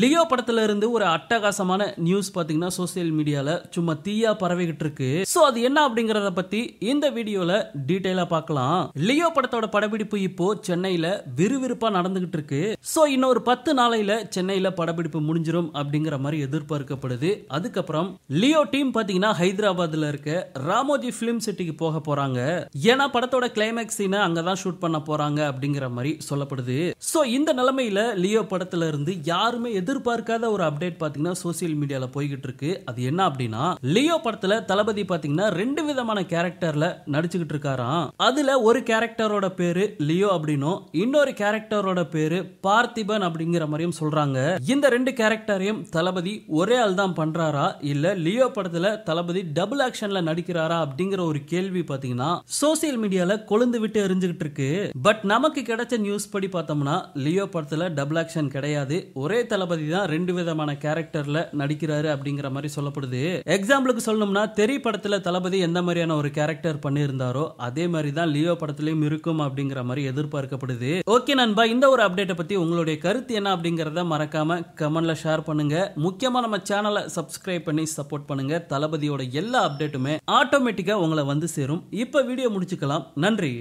Leo படத்துல இருந்து ஒரு அட்டகாசமான நியூஸ் பாத்தீங்கன்னா சோசியல் மீடியால சும்மா தீயா பரவிக்கிட்டு இருக்கு சோ அது என்ன அப்படிங்கறத பத்தி இந்த வீடியோல டீடைலா பார்க்கலாம் லியோ படத்தோட படப்பிடிப்பு இப்போ சென்னையில விறுவிறுப்பா நடந்துகிட்டு இருக்கு சோ இன்னொரு பத்து நாளையில சென்னையில படப்பிடிப்பு முடிஞ்சிடும் அப்படிங்கிற மாதிரி எதிர்பார்க்கப்படுது அதுக்கப்புறம் லியோ டீம் பாத்தீங்கன்னா ஹைதராபாத்ல இருக்க ராமோஜி பிலிம் சிட்டிக்கு போக போறாங்க ஏன்னா படத்தோட கிளைமேக்ஸ் சீனை அங்கதான் ஷூட் பண்ண போறாங்க அப்படிங்கிற மாதிரி சொல்லப்படுது சோ இந்த நிலைமையில லியோ படத்துல இருந்து யாருமே எதிர்பார்க்காத ஒரு அப்டேட் பாத்தீங்கன்னா சோசியல் மீடியால போய்கிட்டு இருக்கு அது என்ன அப்படின்னா லியோ படத்துல தளபதி பாத்தீங்கன்னா ரெண்டு விதமான கேரக்டர்ல நடிச்சுக்கிட்டு இருக்காராம் அதுல ஒரு கேரக்டரோட பேரு லியோ அப்படின்னும் இன்னொரு கேரக்டரோட பேரு பார்த்திபன் அப்படிங்கிற மாதிரியும் சொல்றாங்க இந்த ரெண்டு கேரக்டரையும் தளபதி ஒரே ஆள் தான் பண்றாரா இல்ல லியோ படத்துல தளபதி டபுள் ஆக்ஷன்ல நடிக்கிறாரா அப்படிங்கிற ஒரு கேள்வி பாத்தீங்கன்னா சோசியல் மீடியால கொழுந்து விட்டு எரிஞ்சுக்கிட்டு இருக்கு பட் நமக்கு கிடைச்ச நியூஸ் படி பார்த்தோம்னா லியோ படத்துல டபுள் ஆக்ஷன் கிடையாது ஒரே தளபதி தளபதி தான் ரெண்டு விதமான கேரக்டரில் நடிக்கிறாரு அப்படிங்கிற மாதிரி சொல்லப்படுது எக்ஸாம்பிளுக்கு சொல்லணும்னா தெரி படத்தில் தளபதி எந்த மாதிரியான ஒரு கேரக்டர் பண்ணியிருந்தாரோ அதே மாதிரி தான் லியோ படத்துலையும் இருக்கும் அப்படிங்கிற மாதிரி எதிர்பார்க்கப்படுது ஓகே நண்பா இந்த ஒரு அப்டேட்டை பற்றி உங்களுடைய கருத்து என்ன அப்படிங்கிறத மறக்காம கமெண்ட்ல ஷேர் பண்ணுங்க முக்கியமாக நம்ம சேனலை சப்ஸ்கிரைப் பண்ணி சப்போர்ட் பண்ணுங்க தளபதியோட எல்லா அப்டேட்டுமே ஆட்டோமேட்டிக்காக உங்களை வந்து சேரும் இப்போ வீடியோ முடிச்சுக்கலாம் நன்றி